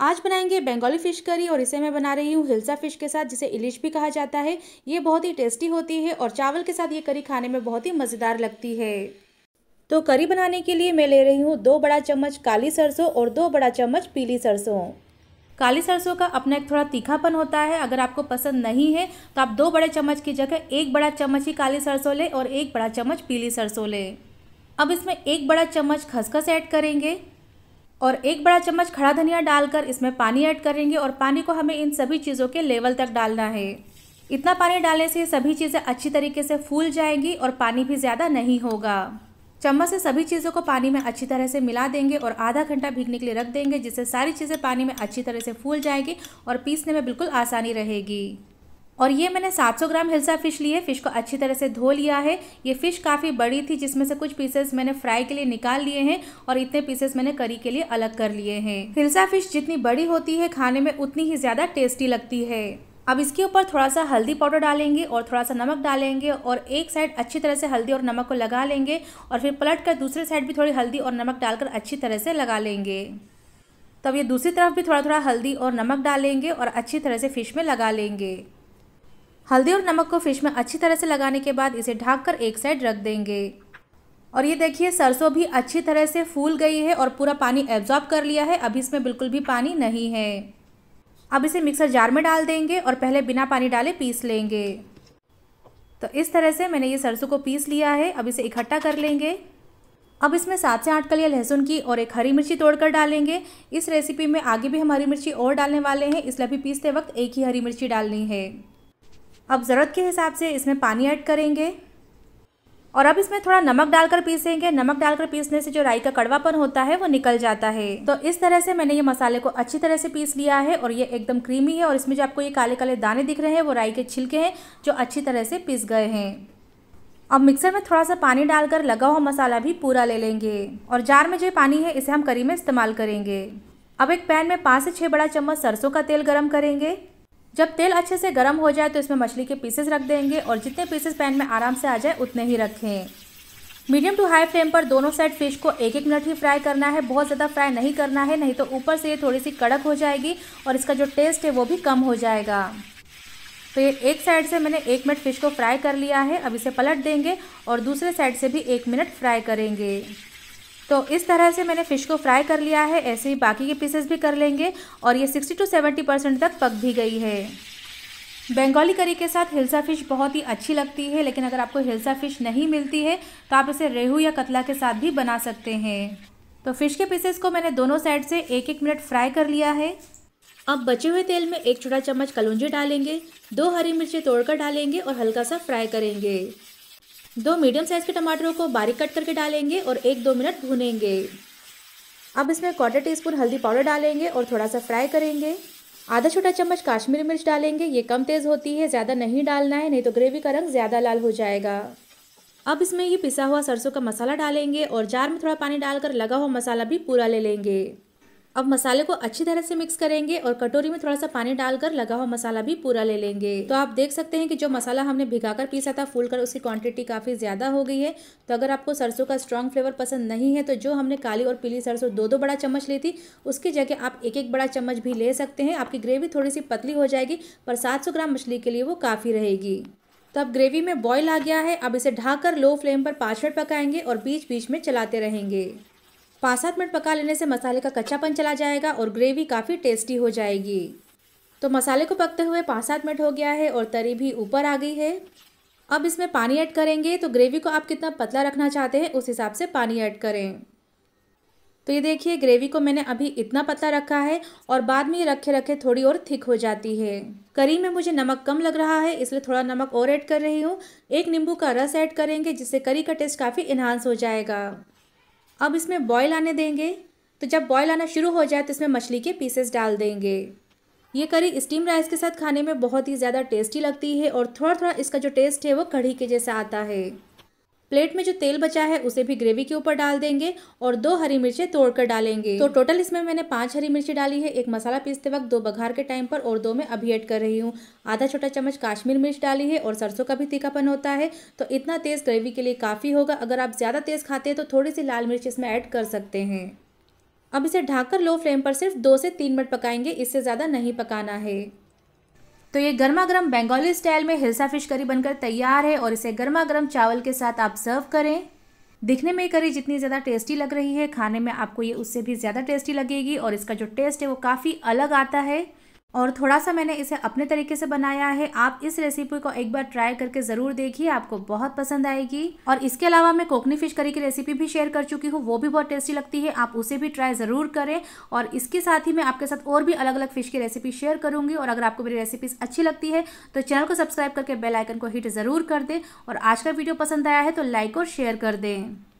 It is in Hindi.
आज बनाएंगे बंगाली फिश करी और इसे मैं बना रही हूँ हिलसा फिश के साथ जिसे इलिश भी कहा जाता है ये बहुत ही टेस्टी होती है और चावल के साथ ये करी खाने में बहुत ही मज़ेदार लगती है तो करी बनाने के लिए मैं ले रही हूँ दो बड़ा चम्मच काली सरसों और दो बड़ा चम्मच पीली सरसों काली सरसों का अपना एक थोड़ा तीखापन होता है अगर आपको पसंद नहीं है तो आप दो बड़े चम्मच की जगह एक बड़ा चम्मच ही काली सरसों लें और एक बड़ा चम्मच पीली सरसों लें अब इसमें एक बड़ा चम्मच खसखस ऐड करेंगे और एक बड़ा चम्मच खड़ा धनिया डालकर इसमें पानी ऐड करेंगे और पानी को हमें इन सभी चीज़ों के लेवल तक डालना है इतना पानी डालने से सभी चीज़ें अच्छी तरीके से फूल जाएंगी और पानी भी ज़्यादा नहीं होगा चम्मच से सभी चीज़ों को पानी में अच्छी तरह से मिला देंगे और आधा घंटा भीगने के लिए रख देंगे जिससे सारी चीज़ें पानी में अच्छी तरह से फूल जाएगी और पीसने में बिल्कुल आसानी रहेगी और ये मैंने 700 ग्राम हिलसा फ़िश ली है फ़िश को अच्छी तरह से धो लिया है ये फ़िश काफ़ी बड़ी थी जिसमें से कुछ पीसेस मैंने फ्राई के लिए निकाल लिए हैं और इतने पीसेस मैंने करी के लिए अलग कर लिए हैं हिलसा फ़िश जितनी बड़ी होती है खाने में उतनी ही ज़्यादा टेस्टी लगती है अब इसके ऊपर थोड़ा सा हल्दी पाउडर डालेंगे और थोड़ा सा नमक डालेंगे और एक साइड अच्छी तरह से हल्दी और नमक को लगा लेंगे और फिर पलट कर दूसरे साइड भी थोड़ी हल्दी और नमक डालकर अच्छी तरह से लगा लेंगे तब ये दूसरी तरफ भी थोड़ा थोड़ा हल्दी और नमक डालेंगे और अच्छी तरह से फिश में लगा लेंगे हल्दी और नमक को फिश में अच्छी तरह से लगाने के बाद इसे ढककर एक साइड रख देंगे और ये देखिए सरसों भी अच्छी तरह से फूल गई है और पूरा पानी एब्जॉर्ब कर लिया है अभी इसमें बिल्कुल भी पानी नहीं है अब इसे मिक्सर जार में डाल देंगे और पहले बिना पानी डाले पीस लेंगे तो इस तरह से मैंने ये सरसों को पीस लिया है अब इसे इकट्ठा कर लेंगे अब इसमें सात से आठ कलिया लहसुन की और एक हरी मिर्ची तोड़कर डालेंगे इस रेसिपी में आगे भी हम हरी मिर्ची और डालने वाले हैं इसलिए भी पीसते वक्त एक ही हरी मिर्ची डालनी है अब ज़रूरत के हिसाब से इसमें पानी ऐड करेंगे और अब इसमें थोड़ा नमक डालकर पीसेंगे नमक डालकर पीसने से जो राई का कड़वापन होता है वो निकल जाता है तो इस तरह से मैंने ये मसाले को अच्छी तरह से पीस लिया है और ये एकदम क्रीमी है और इसमें जो आपको ये काले काले दाने दिख रहे हैं वो राई के छिलके हैं जो अच्छी तरह से पीस गए हैं अब मिक्सर में थोड़ा सा पानी डालकर लगा हुआ मसाला भी पूरा ले लेंगे और जार में जो पानी है इसे हम करी में इस्तेमाल करेंगे अब एक पैन में पाँच से छः बड़ा चम्मच सरसों का तेल गर्म करेंगे जब तेल अच्छे से गर्म हो जाए तो इसमें मछली के पीसेस रख देंगे और जितने पीसेस पैन में आराम से आ जाए उतने ही रखें मीडियम टू हाई फ्लेम पर दोनों साइड फिश को एक एक मिनट ही फ्राई करना है बहुत ज़्यादा फ्राई नहीं करना है नहीं तो ऊपर से ये थोड़ी सी कड़क हो जाएगी और इसका जो टेस्ट है वो भी कम हो जाएगा तो ये एक साइड से मैंने एक मिनट फिश को फ्राई कर लिया है अब इसे पलट देंगे और दूसरे साइड से भी एक मिनट फ्राई करेंगे तो इस तरह से मैंने फ़िश को फ्राई कर लिया है ऐसे ही बाकी के पीसेस भी कर लेंगे और ये 60 टू 70 परसेंट तक पक भी गई है बंगाली करी के साथ हिलसा फ़िश बहुत ही अच्छी लगती है लेकिन अगर आपको हिलसा फ़िश नहीं मिलती है तो आप इसे रेहू या कतला के साथ भी बना सकते हैं तो फ़िश के पीसेस को मैंने दोनों साइड से एक एक मिनट फ्राई कर लिया है अब बचे हुए तेल में एक छोटा चम्मच कलौंजी डालेंगे दो हरी मिर्ची तोड़कर डालेंगे और हल्का सा फ्राई करेंगे दो मीडियम साइज़ के टमाटरों को बारीक कट करके डालेंगे और एक दो मिनट भूनेंगे अब इसमें क्वार्टर टी स्पून हल्दी पाउडर डालेंगे और थोड़ा सा फ्राई करेंगे आधा छोटा चम्मच काश्मीरी मिर्च डालेंगे ये कम तेज़ होती है ज़्यादा नहीं डालना है नहीं तो ग्रेवी का रंग ज़्यादा लाल हो जाएगा अब इसमें ये पिसा हुआ सरसों का मसाला डालेंगे और जार में थोड़ा पानी डालकर लगा हुआ मसाला भी पूरा ले लेंगे अब मसाले को अच्छी तरह से मिक्स करेंगे और कटोरी में थोड़ा सा पानी डालकर लगा हुआ मसाला भी पूरा ले लेंगे तो आप देख सकते हैं कि जो मसाला हमने भिगाकर पीसा था फूल कर उसकी क्वांटिटी काफ़ी ज़्यादा हो गई है तो अगर आपको सरसों का स्ट्रॉन्ग फ्लेवर पसंद नहीं है तो जो हमने काली और पीली सरसों दो दो बड़ा चम्मच ली थी उसकी जगह आप एक एक बड़ा चम्मच भी ले सकते हैं आपकी ग्रेवी थोड़ी सी पतली हो जाएगी पर सात ग्राम मछली के लिए वो काफ़ी रहेगी तो अब ग्रेवी में बॉयल आ गया है अब इसे ढाकर लो फ्लेम पर पाँच मिनट पकाएंगे और बीच बीच में चलाते रहेंगे पाँच सात मिनट पका लेने से मसाले का कच्चापन चला जाएगा और ग्रेवी काफ़ी टेस्टी हो जाएगी तो मसाले को पकते हुए पाँच सात मिनट हो गया है और तरी भी ऊपर आ गई है अब इसमें पानी ऐड करेंगे तो ग्रेवी को आप कितना पतला रखना चाहते हैं उस हिसाब से पानी ऐड करें तो ये देखिए ग्रेवी को मैंने अभी इतना पतला रखा है और बाद में ये रखे रखे थोड़ी और थिक हो जाती है करी में मुझे नमक कम लग रहा है इसलिए थोड़ा नमक और ऐड कर रही हूँ एक नींबू का रस ऐड करेंगे जिससे करी का टेस्ट काफ़ी इन्हांस हो जाएगा अब इसमें बॉयल आने देंगे तो जब बॉयल आना शुरू हो जाए तो इसमें मछली के पीसेस डाल देंगे ये करी स्टीम राइस के साथ खाने में बहुत ही ज़्यादा टेस्टी लगती है और थोड़ा थोड़ा इसका जो टेस्ट है वो कढ़ी के जैसा आता है प्लेट में जो तेल बचा है उसे भी ग्रेवी के ऊपर डाल देंगे और दो हरी मिर्चें तोड़कर डालेंगे तो टोटल इसमें मैंने पांच हरी मिर्ची डाली है एक मसाला पीसते वक्त दो बघार के टाइम पर और दो में अभी ऐड कर रही हूँ आधा छोटा चम्मच काश्मीर मिर्च डाली है और सरसों का भी तीखापन होता है तो इतना तेज़ ग्रेवी के लिए काफ़ी होगा अगर आप ज़्यादा तेज़ खाते हैं तो थोड़ी सी लाल मिर्च इसमें ऐड कर सकते हैं अब इसे ढककर लो फ्लेम पर सिर्फ दो से तीन मिनट पकाएंगे इससे ज़्यादा नहीं पकाना है तो ये गर्मा गर्म बंगाली स्टाइल में हिलसा फिश करी बनकर तैयार है और इसे गर्मा गर्म चावल के साथ आप सर्व करें दिखने में करी जितनी ज़्यादा टेस्टी लग रही है खाने में आपको ये उससे भी ज़्यादा टेस्टी लगेगी और इसका जो टेस्ट है वो काफ़ी अलग आता है और थोड़ा सा मैंने इसे अपने तरीके से बनाया है आप इस रेसिपी को एक बार ट्राई करके ज़रूर देखिए आपको बहुत पसंद आएगी और इसके अलावा मैं कोकनी फिश करी की रेसिपी भी शेयर कर चुकी हूँ वो भी बहुत टेस्टी लगती है आप उसे भी ट्राई ज़रूर करें और इसके साथ ही मैं आपके साथ और भी अलग अलग फिश की रेसिपी शेयर करूँगी और अगर आपको मेरी रेसिपीज़ अच्छी लगती है तो चैनल को सब्सक्राइब करके बेलाइकन को हिट ज़रूर कर दें और आज का वीडियो पसंद आया है तो लाइक और शेयर कर दें